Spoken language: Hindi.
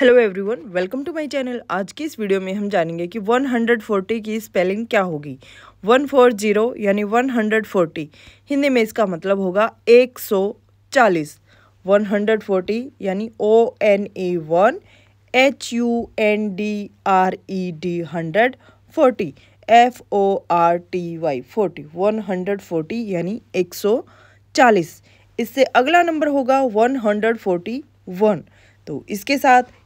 hello everyone welcome to my channel आज की इस वीडियो में हम जानेंगे कि 140 की स्पेलिंग क्या होगी 140 यानी 140 हिंदी में इसका मतलब होगा 140 140 यानी O N A one H U N D R E D hundred forty F O R T Y forty one hundred forty यानी एक सौ चालीस इससे अगला नंबर होगा वन हंड्रेड फोर्टी वन तो इसके साथ